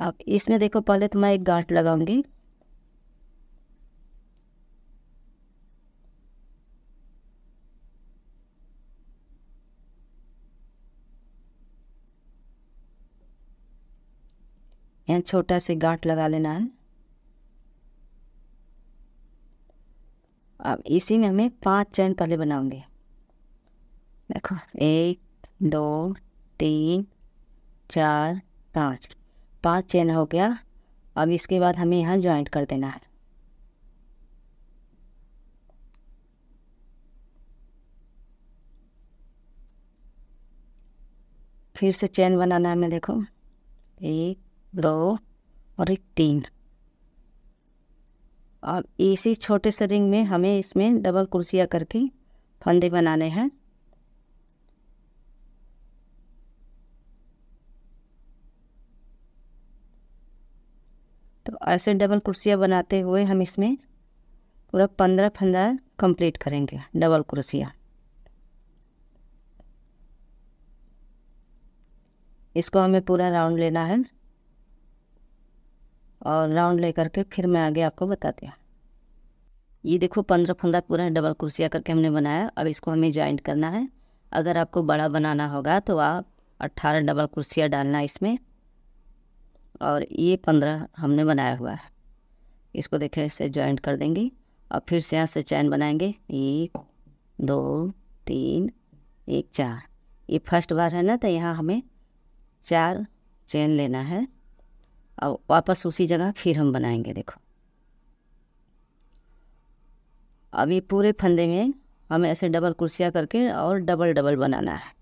अब इसमें देखो पहले तो मैं एक गांठ लगाऊंगी यहाँ छोटा से गांठ लगा लेना है अब इसी में हमें पांच चैन पहले बनाऊंगे देखो एक दो तीन चार पाँच पाँच चेन हो गया अब इसके बाद हमें यहाँ ज्वाइंट कर देना है फिर से चेन बनाना है मैं देखो एक दो और एक तीन अब इसी छोटे से रिंग में हमें इसमें डबल कुर्सियाँ करके फंदे बनाने हैं ऐसे डबल कुर्सियाँ बनाते हुए हम इसमें पूरा पंद्रह पंद्रह कंप्लीट करेंगे डबल कुर्सियाँ इसको हमें पूरा राउंड लेना है और राउंड ले करके फिर मैं आगे आपको बता दिया ये देखो पंद्रह फंदा पूरा डबल कुर्सियाँ करके हमने बनाया अब इसको हमें ज्वाइंट करना है अगर आपको बड़ा बनाना होगा तो आप अट्ठारह डबल कुर्सियाँ डालना इसमें और ये पंद्रह हमने बनाया हुआ है इसको देखें इससे ज्वाइंट कर देंगे और फिर से यहाँ से चैन बनाएंगे एक दो तीन एक चार ये फर्स्ट बार है ना तो यहाँ हमें चार चैन लेना है और वापस उसी जगह फिर हम बनाएंगे देखो अब ये पूरे फंदे में हमें ऐसे डबल कुर्सियाँ करके और डबल डबल बनाना है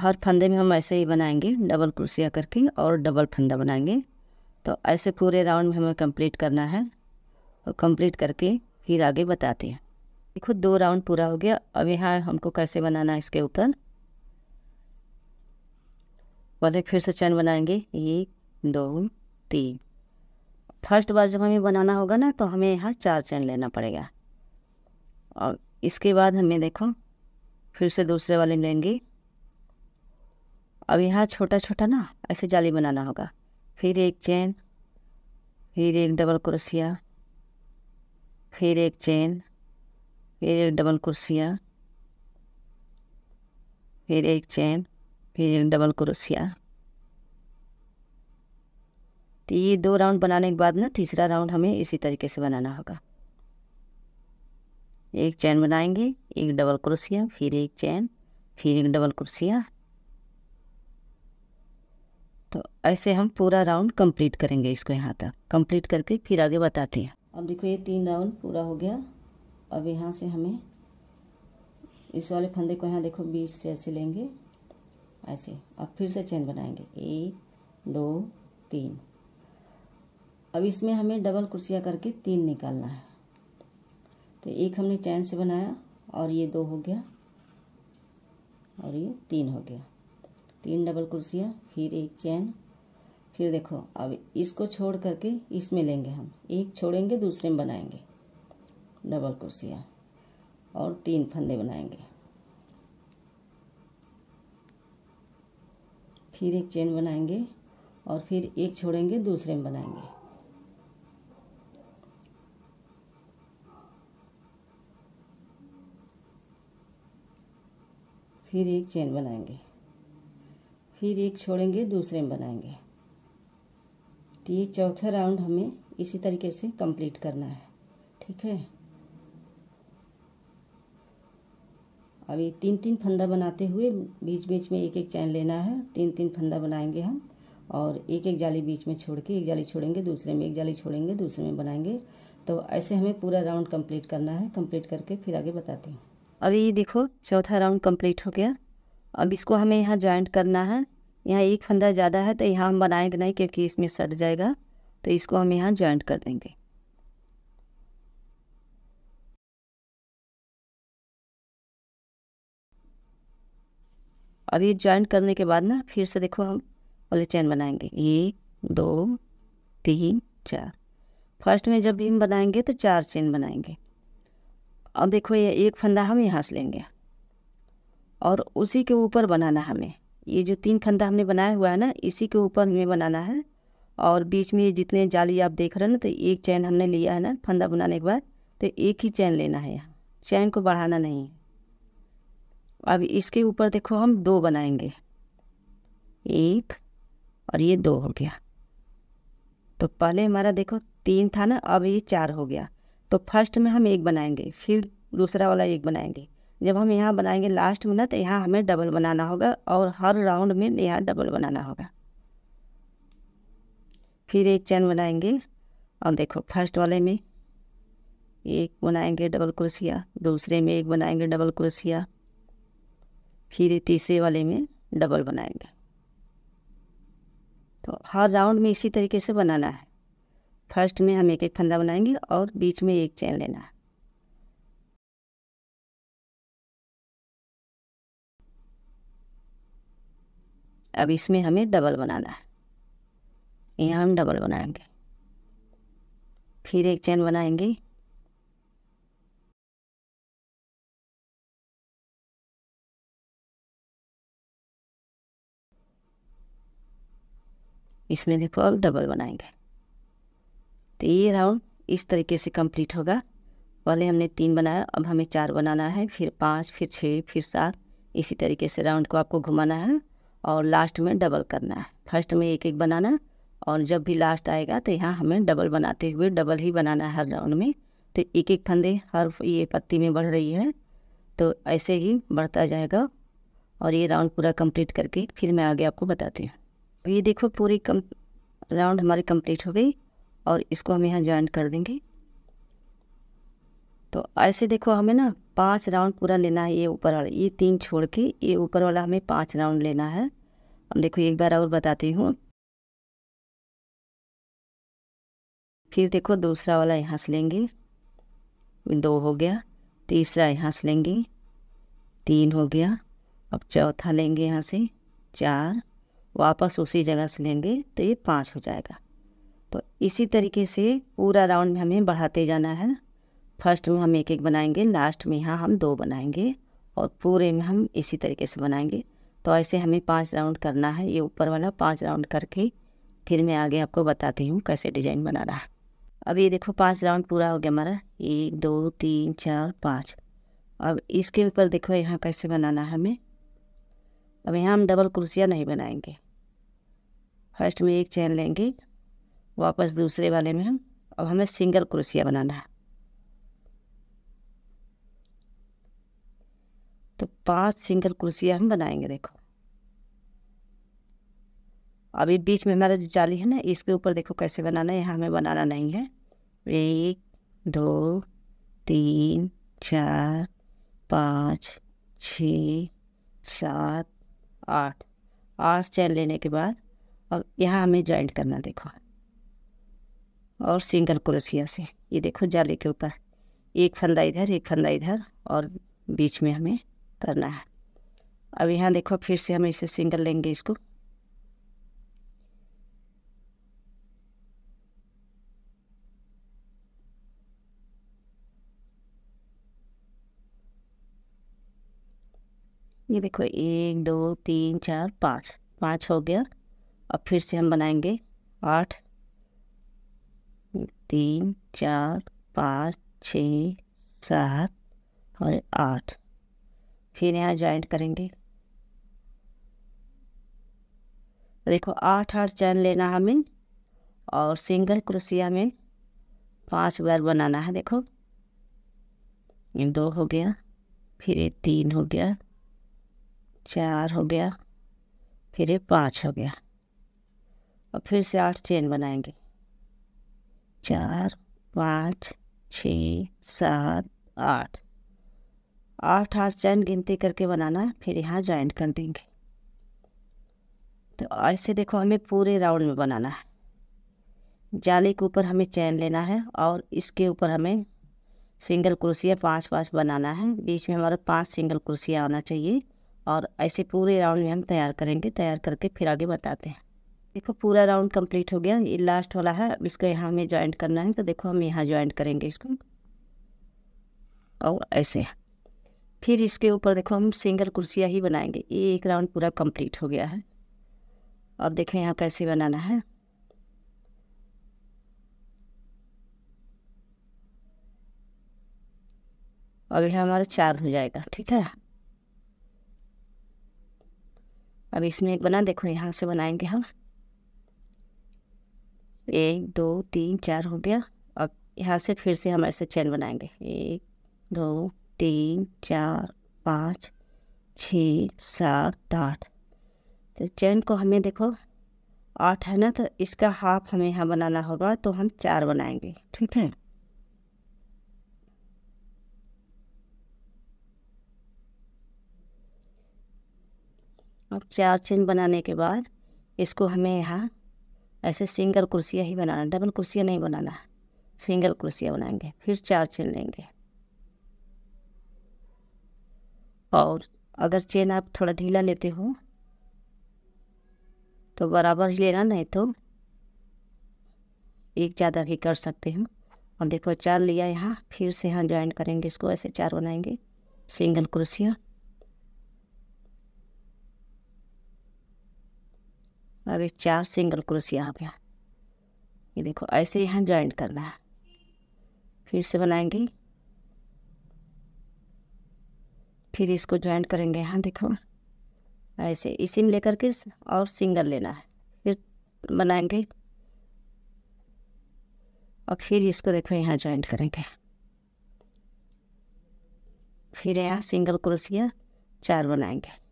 हर फंदे में हम ऐसे ही बनाएंगे डबल कुर्सियाँ करके और डबल फंदा बनाएंगे तो ऐसे पूरे राउंड में हमें कंप्लीट करना है और कंप्लीट करके फिर आगे बताते हैं देखो दो राउंड पूरा हो गया अब यहाँ हमको कैसे बनाना है इसके ऊपर पहले फिर से चैन बनाएंगे एक दो तीन फर्स्ट बार जब हमें बनाना होगा ना तो हमें यहाँ चार चैन लेना पड़ेगा और इसके बाद हमें देखो फिर से दूसरे वाले लेंगे अब यहाँ छोटा छोटा ना ऐसे जाली बनाना होगा फिर एक चेन फिर एक डबल कुर्सिया फिर एक चेन फिर एक डबल कुर्सिया फिर एक चेन फिर एक डबल कुर्सिया तो ये दो राउंड बनाने के बाद ना तीसरा राउंड हमें इसी तरीके से बनाना होगा एक चैन बनाएंगे एक डबल क्रोसिया फिर एक चैन फिर एक डबल क्रोसिया तो ऐसे हम पूरा राउंड कंप्लीट करेंगे इसको यहाँ तक कंप्लीट करके फिर आगे बताते हैं अब देखो ये तीन राउंड पूरा हो गया अब यहाँ से हमें इस वाले फंदे को यहाँ देखो बीच से ऐसे लेंगे ऐसे अब फिर से चेन बनाएंगे एक दो तीन अब इसमें हमें डबल कुर्सियाँ करके तीन निकालना है तो एक हमने चैन से बनाया और ये दो हो गया और ये तीन हो गया तीन डबल क्रोशिया फिर एक चैन फिर देखो अब इसको छोड़ करके इसमें लेंगे हम एक छोड़ेंगे दूसरे में बनाएंगे डबल क्रोशिया और तीन फंदे बनाएंगे फिर एक चेन बनाएंगे और फिर एक छोड़ेंगे दूसरे में बनाएंगे फिर एक चेन बनाएंगे फिर एक छोड़ेंगे दूसरे में बनाएंगे तो ये चौथा राउंड हमें इसी तरीके से कंप्लीट करना है ठीक है अब ये तीन तीन फंदा बनाते हुए बीच बीच में एक एक चैन लेना है तीन तीन फंदा बनाएंगे हम और एक एक जाली बीच में छोड़ के एक जाली छोड़ेंगे दूसरे में एक जाली छोड़ेंगे दूसरे में बनाएंगे तो ऐसे हमें पूरा राउंड कंप्लीट करना है कंप्लीट करके फिर आगे बताते हैं अभी देखो चौथा राउंड कंप्लीट हो गया अब इसको हमें यहाँ ज्वाइंट करना है यहाँ एक फंदा ज़्यादा है तो यहाँ हम बनाएंगे नहीं क्योंकि इसमें सट जाएगा तो इसको हम यहाँ ज्वाइंट कर देंगे अब ये ज्वाइंट करने के बाद ना फिर से देखो हम वाले चैन बनाएंगे एक दो तीन चार फर्स्ट में जब भी हम बनाएंगे तो चार चेन बनाएंगे अब देखो ये एक फंदा हम यहाँ से लेंगे और उसी के ऊपर बनाना हमें ये जो तीन खंडा हमने बनाया हुआ है ना इसी के ऊपर हमें बनाना है और बीच में जितने जाली आप देख रहे हो ना तो एक चैन हमने लिया है ना फंदा बनाने के बाद तो एक ही चैन लेना है यहाँ चैन को बढ़ाना नहीं अब इसके ऊपर देखो हम दो बनाएंगे एक और ये दो हो गया तो पहले हमारा देखो तीन था ना अब ये चार हो गया तो फर्स्ट में हम एक बनाएंगे फिर दूसरा वाला एक बनाएंगे जब हम यहाँ बनाएंगे लास्ट में ना तो यहाँ हमें डबल बनाना होगा और हर राउंड में यहाँ डबल बनाना होगा फिर एक चैन बनाएंगे और देखो फर्स्ट वाले में एक बनाएंगे डबल क्रोशिया दूसरे में एक बनाएंगे डबल क्रोशिया फिर तीसरे वाले में डबल बनाएंगे तो हर राउंड में इसी तरीके से बनाना है फर्स्ट में हम एक एक फंदा बनाएंगे और बीच में एक चैन लेना है अब इसमें हमें डबल बनाना है यहाँ हम डबल बनाएंगे फिर एक चैन बनाएंगे इसमें देखो अब डबल बनाएंगे तो ये राउंड इस तरीके से कंप्लीट होगा पहले हमने तीन बनाया अब हमें चार बनाना है फिर पाँच फिर छः फिर सात इसी तरीके से राउंड को आपको घुमाना है और लास्ट में डबल करना है फर्स्ट में एक एक बनाना और जब भी लास्ट आएगा तो यहाँ हमें डबल बनाते हुए डबल ही बनाना है हर राउंड में तो एक एक फंदे हर ये पत्ती में बढ़ रही है तो ऐसे ही बढ़ता जाएगा और ये राउंड पूरा कंप्लीट करके फिर मैं आगे आपको बताती हूँ ये देखो पूरी कम राउंड हमारी कंप्लीट हो गई और इसको हम यहाँ ज्वाइन कर देंगे तो ऐसे देखो हमें ना पाँच राउंड पूरा लेना है ये ऊपर वाला ये तीन छोड़ के ये ऊपर वाला हमें पाँच राउंड लेना है अब देखो एक बार और बताती हूँ फिर देखो दूसरा वाला यहाँ से लेंगे दो हो गया तीसरा यहाँ से लेंगे तीन हो गया अब चौथा लेंगे यहाँ से चार वापस उसी जगह से लेंगे तो ये पाँच हो जाएगा तो इसी तरीके से पूरा राउंड में हमें बढ़ाते जाना है फर्स्ट में हम एक एक बनाएंगे लास्ट में यहाँ हम दो बनाएंगे और पूरे में हम इसी तरीके से बनाएंगे तो ऐसे हमें पांच राउंड करना है ये ऊपर वाला पांच राउंड करके फिर मैं आगे आपको बताती हूँ कैसे डिजाइन बनाना है अब ये देखो पांच राउंड पूरा हो गया हमारा एक दो तीन चार पाँच अब इसके ऊपर देखो यहाँ कैसे बनाना है हमें अब यहाँ हम डबल कुर्सियाँ नहीं बनाएंगे फर्स्ट में एक चैन लेंगे वापस दूसरे वाले में हम अब हमें सिंगल कुर्सियाँ बनाना है तो पांच सिंगल कुर्सियाँ हम बनाएंगे देखो अभी बीच में हमारा जो जाली है ना इसके ऊपर देखो कैसे बनाना है यहाँ हमें बनाना नहीं है एक दो तीन चार पाँच छ सात आठ आठ चैन लेने के बाद और यहाँ हमें जॉइंट करना देखो और सिंगल क्रोशिया से ये देखो जाली के ऊपर एक फंदा इधर एक फंदा इधर और बीच में हमें करना है अब यहाँ देखो फिर से हम इसे सिंगल लेंगे इसको ये देखो एक दो तीन चार पाँच पाँच हो गया अब फिर से हम बनाएंगे आठ तीन चार पाँच छ सात और आठ फिर यहाँ ज्वाइंट करेंगे देखो आठ आठ चैन लेना हमें और सिंगल क्रोसिया में पांच बार बनाना है देखो ये दो हो गया फिर ये तीन हो गया चार हो गया फिर ये पाँच हो गया और फिर से आठ चेन बनाएंगे चार पाँच छ सात आठ आठ आठ चैन गिनती करके बनाना है फिर यहाँ ज्वाइंट कर देंगे तो ऐसे देखो हमें पूरे राउंड में बनाना है जाली के ऊपर हमें चैन लेना है और इसके ऊपर हमें सिंगल कुर्सियाँ पांच पांच बनाना है बीच में हमारा पांच सिंगल कुर्सियाँ आना चाहिए और ऐसे पूरे राउंड में हम तैयार करेंगे तैयार करके फिर आगे बताते हैं देखो पूरा राउंड कंप्लीट हो गया ये लास्ट वाला है अब इसको यहाँ हमें ज्वाइंट करना है तो देखो हम यहाँ ज्वाइंट करेंगे इसको और ऐसे है फिर इसके ऊपर देखो हम सिंगल कुर्सियाँ ही बनाएंगे ये एक राउंड पूरा कंप्लीट हो गया है अब देखें यहाँ कैसे बनाना है अब यह हमारा चार हो जाएगा ठीक है अब इसमें एक बना देखो यहाँ से बनाएंगे हम एक दो तीन चार हो गया अब यहाँ से फिर से हम ऐसे चैन बनाएंगे एक दो तीन चार पाँच छ सात आठ तो चैन को हमें देखो आठ है ना तो इसका हाफ हमें यहाँ बनाना होगा तो हम चार बनाएंगे ठीक है अब चार चेन बनाने के बाद इसको हमें यहाँ ऐसे सिंगल कुर्सियाँ ही बनाना डबल कुर्सियाँ नहीं बनाना सिंगल कुर्सियाँ बनाएंगे फिर चार चेन लेंगे और अगर चेन आप थोड़ा ढीला लेते हो तो बराबर ही लेना नहीं तो एक ज़्यादा भी कर सकते हैं और देखो चार लिया यहाँ फिर से यहाँ ज्वाइन करेंगे इसको ऐसे चार बनाएंगे सिंगल क्रोशिया अभी चार सिंगल क्रोशिया आ गया ये देखो ऐसे यहाँ ज्वाइन करना है फिर से बनाएंगे फिर इसको ज्वाइंट करेंगे यहाँ देखो ऐसे इसी में लेकर के और सिंगल लेना है फिर बनाएंगे और फिर इसको देखो यहाँ ज्वाइन करेंगे फिर यहाँ सिंगल क्रोसिया चार बनाएंगे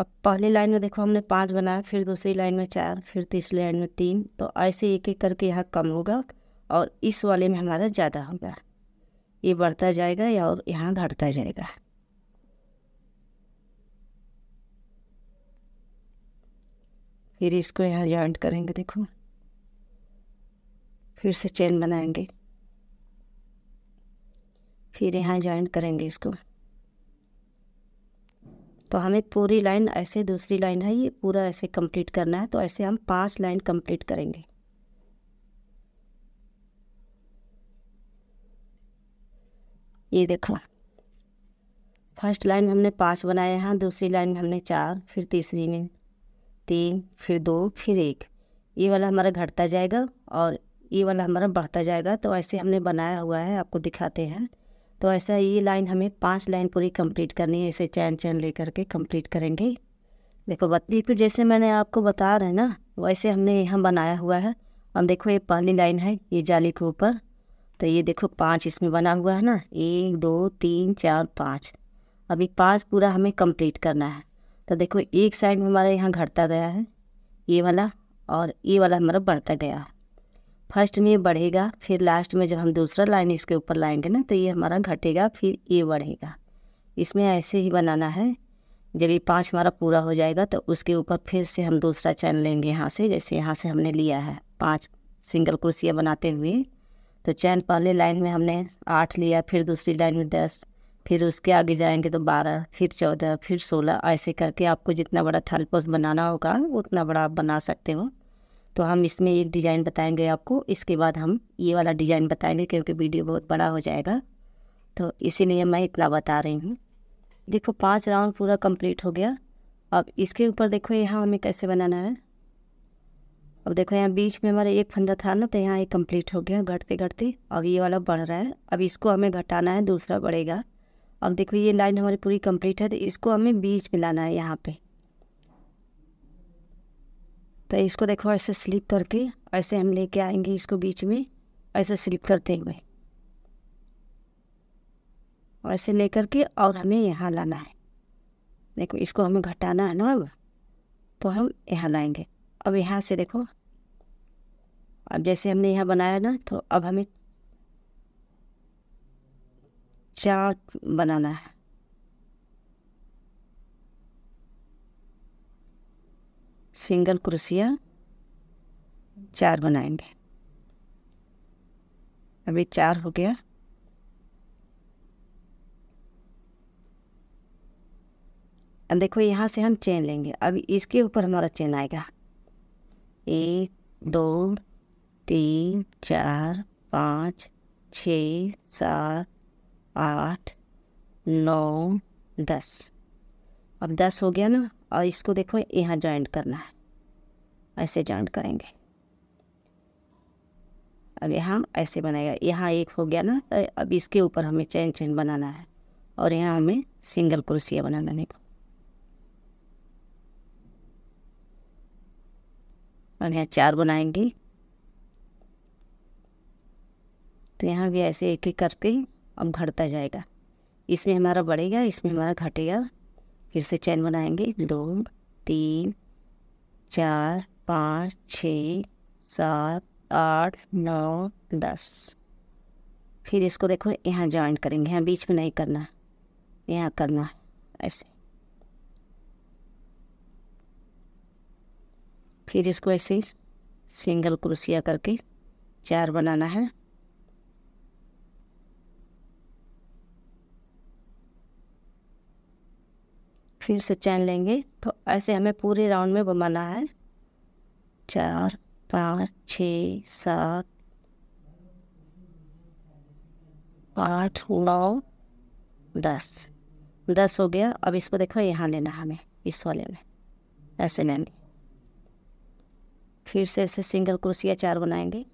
अब पहली लाइन में देखो हमने पाँच बनाया फिर दूसरी लाइन में चार फिर तीसरी लाइन में तीन तो ऐसे एक एक करके यहाँ कम होगा और इस वाले में हमारा ज़्यादा होगा ये बढ़ता जाएगा या और यहाँ घटता जाएगा फिर इसको यहाँ जॉइंट करेंगे देखो फिर से चेन बनाएंगे फिर यहाँ जॉइंट करेंगे इसको तो हमें पूरी लाइन ऐसे दूसरी लाइन है ये पूरा ऐसे कंप्लीट करना है तो ऐसे हम पांच लाइन कंप्लीट करेंगे ये देखो फर्स्ट लाइन में हमने पाँच बनाए हैं दूसरी लाइन में हमने चार फिर तीसरी में तीन फिर दो फिर एक ये वाला हमारा घटता जाएगा और ये वाला हमारा बढ़ता जाएगा तो ऐसे हमने बनाया हुआ है आपको दिखाते हैं तो ऐसा ये लाइन हमें पांच लाइन पूरी कंप्लीट करनी है ऐसे चैन चैन ले करके कंप्लीट करेंगे देखो बत्ती फिर जैसे मैंने आपको बता रहे ना वैसे हमने यहाँ बनाया हुआ है हम देखो ये पहली लाइन है ये जाली के ऊपर तो ये देखो पाँच इसमें बना हुआ है ना एक दो तीन चार पाँच अभी पाँच पूरा हमें कंप्लीट करना है तो देखो एक साइड में हमारा यहाँ घटता गया है ये वाला और ये वाला हमारा बढ़ता गया है फर्स्ट में ये बढ़ेगा फिर लास्ट में जब हम दूसरा लाइन इसके ऊपर लाएंगे ना तो ये हमारा घटेगा फिर ये बढ़ेगा इसमें ऐसे ही बनाना है जब ये पाँच हमारा पूरा हो जाएगा तो उसके ऊपर फिर से हम दूसरा चैन लेंगे यहाँ से जैसे यहाँ से हमने लिया है पाँच सिंगल कुर्सियाँ बनाते हुए तो चैन पहले लाइन में हमने आठ लिया फिर दूसरी लाइन में दस फिर उसके आगे जाएंगे तो बारह फिर चौदह फिर सोलह ऐसे करके आपको जितना बड़ा थल थलपस बनाना होगा उतना बड़ा आप बना सकते हो तो हम इसमें एक डिज़ाइन बताएंगे आपको इसके बाद हम ये वाला डिज़ाइन बताएंगे क्योंकि वीडियो बहुत बड़ा हो जाएगा तो इसीलिए मैं इतना बता रही हूँ देखो पाँच राउंड पूरा कम्प्लीट हो गया अब इसके ऊपर देखो यहाँ हमें कैसे बनाना है अब देखो यहाँ बीच में हमारा एक फंदा था ना तो यहाँ एक कंप्लीट हो गया घटते घटते अब ये वाला बढ़ रहा है अब इसको हमें घटाना है दूसरा बढ़ेगा अब देखो ये लाइन हमारी पूरी कंप्लीट है तो इसको हमें बीच में लाना है यहाँ पे तो इसको देखो ऐसे स्लिप करके ऐसे हम लेके आएंगे इसको बीच में ऐसे स्लिप करते हुए और ऐसे लेकर के और हमें यहाँ लाना है देखो इसको हमें घटाना है ना अब तो हम यहाँ लाएंगे अब यहाँ से देखो अब जैसे हमने यहाँ बनाया ना तो अब हमें चार्ट बनाना है सिंगल क्रोसिया चार बनाएंगे अभी चार हो गया अब देखो यहाँ से हम चेन लेंगे अब इसके ऊपर हमारा चेन आएगा एक दो तीन चार पाँच छ सात आठ नौ दस अब दस हो गया ना और इसको देखो यहाँ जॉइंट करना है ऐसे जॉइंट करेंगे अब यहाँ ऐसे बनाएगा यहाँ एक हो गया ना तो अब इसके ऊपर हमें चैन चैन बनाना है और यहाँ हमें सिंगल कुर्सियाँ बनाना है और यहाँ चार बनाएंगे तो यहाँ भी ऐसे एक एक करके अब घटता जाएगा इसमें हमारा बढ़ेगा इसमें हमारा घटेगा फिर से चैन बनाएंगे दो तीन चार पाँच छ सात आठ नौ दस फिर इसको देखो यहाँ ज्वाइन करेंगे यहाँ बीच में नहीं करना यहाँ करना ऐसे फिर इसको ऐसे सिंगल क्रोसिया करके चार बनाना है फिर से चैन लेंगे तो ऐसे हमें पूरे राउंड में घुमाना है चार पाँच छ सात आठ नौ दस दस हो गया अब इसको देखो यहाँ लेना हमें इस वाले में ऐसे लेंगे फिर से ऐसे सिंगल क्रोसिया चार बनाएंगे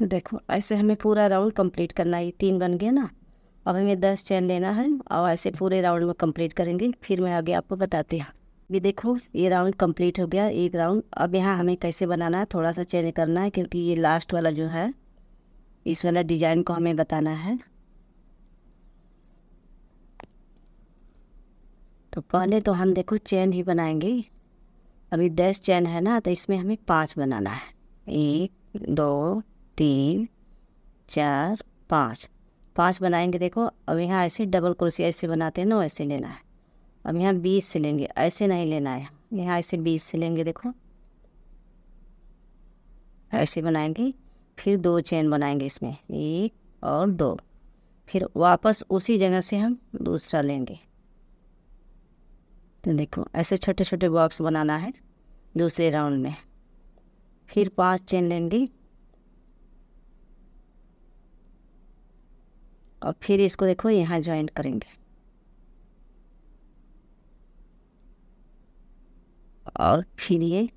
तो देखो ऐसे हमें पूरा राउंड कंप्लीट करना है तीन बन गया ना अब हमें दस चैन लेना है और ऐसे पूरे राउंड में कंप्लीट करेंगे फिर मैं आगे आपको बताती हूँ ये देखो ये राउंड कंप्लीट हो गया एक राउंड अब यहाँ हमें कैसे बनाना है थोड़ा सा चेंज करना है क्योंकि ये लास्ट वाला जो है इस वाला डिजाइन को हमें बताना है तो पहले तो हम देखो चैन ही बनाएंगे अभी दस चैन है ना तो इसमें हमें पाँच बनाना है एक दो तीन चार पाँच पाँच बनाएंगे देखो अब यहाँ ऐसे डबल कुर्सी ऐसे बनाते हैं ना ऐसे लेना है अब यहाँ बीस से लेंगे ऐसे नहीं लेना है यहाँ ऐसे बीस से लेंगे देखो ऐसे बनाएंगे फिर दो चेन बनाएंगे इसमें एक और दो फिर वापस उसी जगह से हम दूसरा लेंगे तो देखो ऐसे छोटे छोटे बॉक्स बनाना है दूसरे राउंड में फिर पांच चेन लेंगे और फिर इसको देखो यहाँ ज्वाइन करेंगे और फिर ये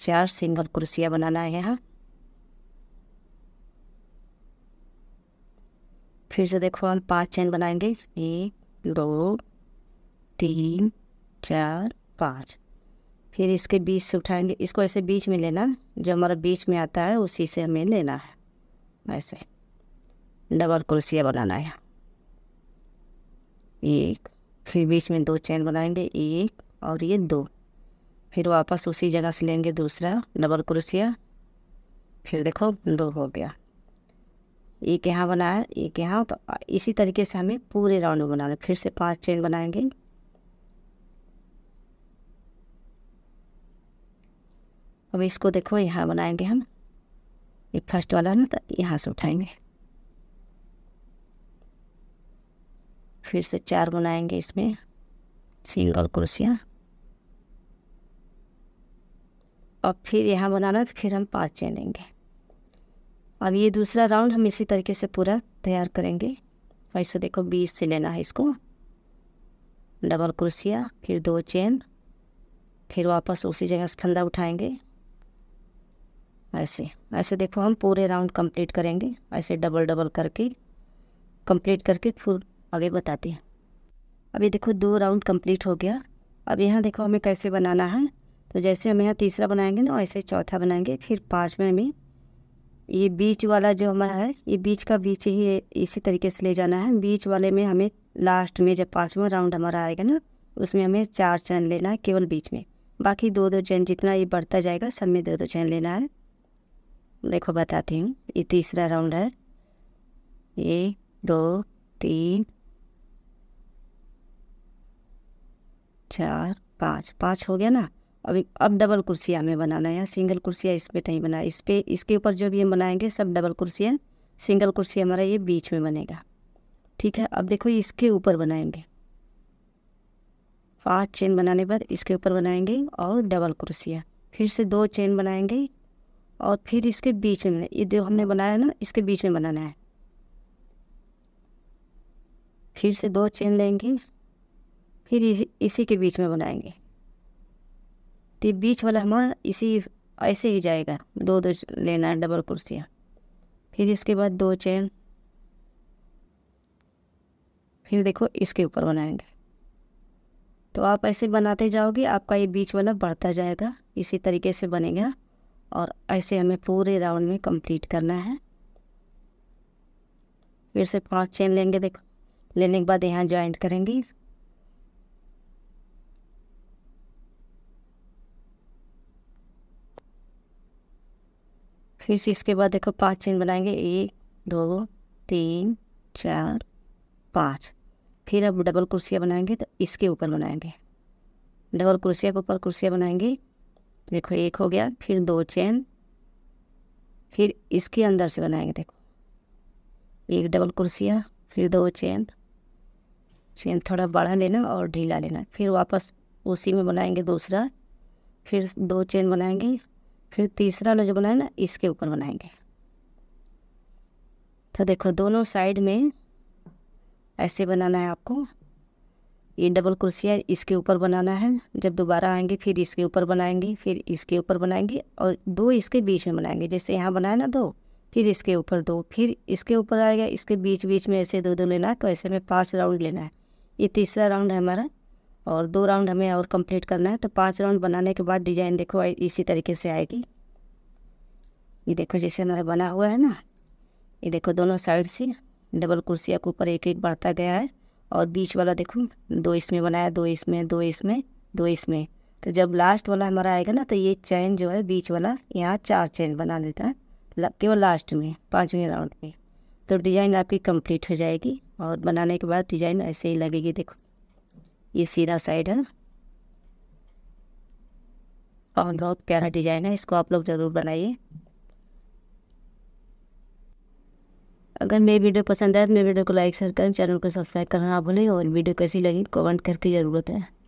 चार सिंगल कुर्सियाँ बनाना है यहाँ फिर से देखो हम पांच चैन बनाएंगे एक दो तीन चार पाँच फिर इसके बीच से उठाएंगे इसको ऐसे बीच में लेना जो हमारा बीच में आता है उसी से हमें लेना है ऐसे डबल क्रोसिया बनाना है एक फिर बीच में दो चैन बनाएंगे एक और ये दो फिर वापस उसी जगह से लेंगे दूसरा डबल क्रोसिया फिर देखो दो हो गया एक यहाँ बनाया एक यहाँ तो इसी तरीके से हमें पूरे राउंड में बनाना फिर से पांच चेन बनाएंगे अब इसको देखो यहाँ बनाएंगे हम ये फर्स्ट वाला ना तो यहाँ से उठाएंगे फिर से चार बनाएंगे इसमें सिंगल क्रोशिया और फिर यहाँ बनाना है फिर हम पाँच चेन लेंगे अब ये दूसरा राउंड हम इसी तरीके से पूरा तैयार करेंगे वैसे देखो बीस से लेना है इसको डबल क्रोशिया फिर दो चेन फिर वापस उसी जगह से फंदा उठाएंगे ऐसे ऐसे देखो हम पूरे राउंड कंप्लीट करेंगे ऐसे डबल डबल करके कंप्लीट करके फुल आगे बताते हैं अभी देखो दो राउंड कंप्लीट हो गया अब यहाँ देखो हमें कैसे बनाना है तो जैसे हम यहाँ तीसरा बनाएंगे ना वैसे चौथा बनाएंगे फिर पाँचवें हमें ये बीच वाला जो हमारा है ये बीच का बीच ही इसी तरीके से ले जाना है बीच वाले में हमें लास्ट में जब पाँचवा राउंड हमारा आएगा ना उसमें हमें चार चैन लेना है केवल बीच में बाकी दो दो चैन जितना ये बढ़ता जाएगा सब में दो दो चैन लेना है देखो बताती हूँ ये तीसरा राउंड है एक दो तीन चार पाँच पाँच हो गया ना अभी अब डबल कुर्सियाँ हमें बनाना है सिंगल कुर्सियाँ इस पर नहीं बना इस पर इसके ऊपर जो भी हम बनाएंगे सब डबल कुर्सियाँ सिंगल कुर्सी हमारा ये बीच में बनेगा ठीक है अब देखो इसके ऊपर बनाएंगे पाँच चेन बनाने पर इसके ऊपर बनाएंगे और डबल कुर्सियाँ फिर से दो चेन बनाएंगे और फिर इसके बीच में ये जो हमने बनाया ना इसके बीच में बनाना है फिर से दो चेन लेंगे फिर इसी इसी के बीच में बनाएंगे तो बीच वाला हमारा इसी ऐसे ही जाएगा दो दो लेना है डबल कुर्सियाँ फिर इसके बाद दो चैन फिर देखो इसके ऊपर बनाएंगे तो आप ऐसे बनाते जाओगे आपका ये बीच वाला बढ़ता जाएगा इसी तरीके से बनेगा और ऐसे हमें पूरे राउंड में कंप्लीट करना है फिर से पांच चेन लेंगे देखो लेने के बाद यहाँ ज्वाइंट करेंगे फिर से इसके बाद देखो पांच चेन बनाएंगे एक दो तीन चार पाँच फिर अब डबल कुर्सियाँ बनाएंगे तो इसके ऊपर बनाएंगे डबल कुर्सियाँ के ऊपर कुर्सियाँ बनाएंगे देखो एक हो गया फिर दो चेन फिर इसके अंदर से बनाएंगे देखो एक डबल कुर्सियाँ फिर दो चेन चेन थोड़ा बड़ा लेना और ढीला लेना फिर वापस उसी में बनाएंगे दूसरा फिर दो चेन बनाएंगे फिर तीसरा वाला जो है ना इसके ऊपर बनाएंगे तो देखो दोनों साइड में ऐसे बनाना है आपको ये डबल कुर्सियाँ इसके ऊपर बनाना है जब दोबारा आएंगे फिर इसके ऊपर बनाएंगे फिर इसके ऊपर बनाएंगे और दो इसके बीच में बनाएंगे जैसे यहाँ बनाए ना दो फिर इसके ऊपर दो फिर इसके ऊपर आएगा इसके बीच बीच में ऐसे दो दो लेना है तो ऐसे में पाँच राउंड लेना है ये तीसरा राउंड है हमारा और दो राउंड हमें और कंप्लीट करना है तो पांच राउंड बनाने के बाद डिज़ाइन देखो इसी तरीके से आएगी ये देखो जैसे हमारा बना हुआ है ना ये देखो दोनों साइड से डबल कुर्सिया के ऊपर एक एक बढ़ता गया है और बीच वाला देखो दो इसमें बनाया दो इसमें दो इसमें दो इसमें तो जब लास्ट वाला हमारा आएगा ना तो ये चैन जो है बीच वाला यहाँ चार चैन बना देता है मतलब केवल लास्ट में पाँचवें राउंड में तो डिज़ाइन आपकी कंप्लीट हो जाएगी और बनाने के बाद डिज़ाइन ऐसे ही लगेगी देखो ये सीधा साइड है और बहुत प्यारा डिजाइन है इसको आप लोग ज़रूर बनाइए अगर मेरी वीडियो पसंद आए तो मेरी वीडियो को लाइक शेयर करें चैनल को सब्सक्राइब करना ना भूलें और वीडियो कैसी लगी कमेंट करके ज़रूरत है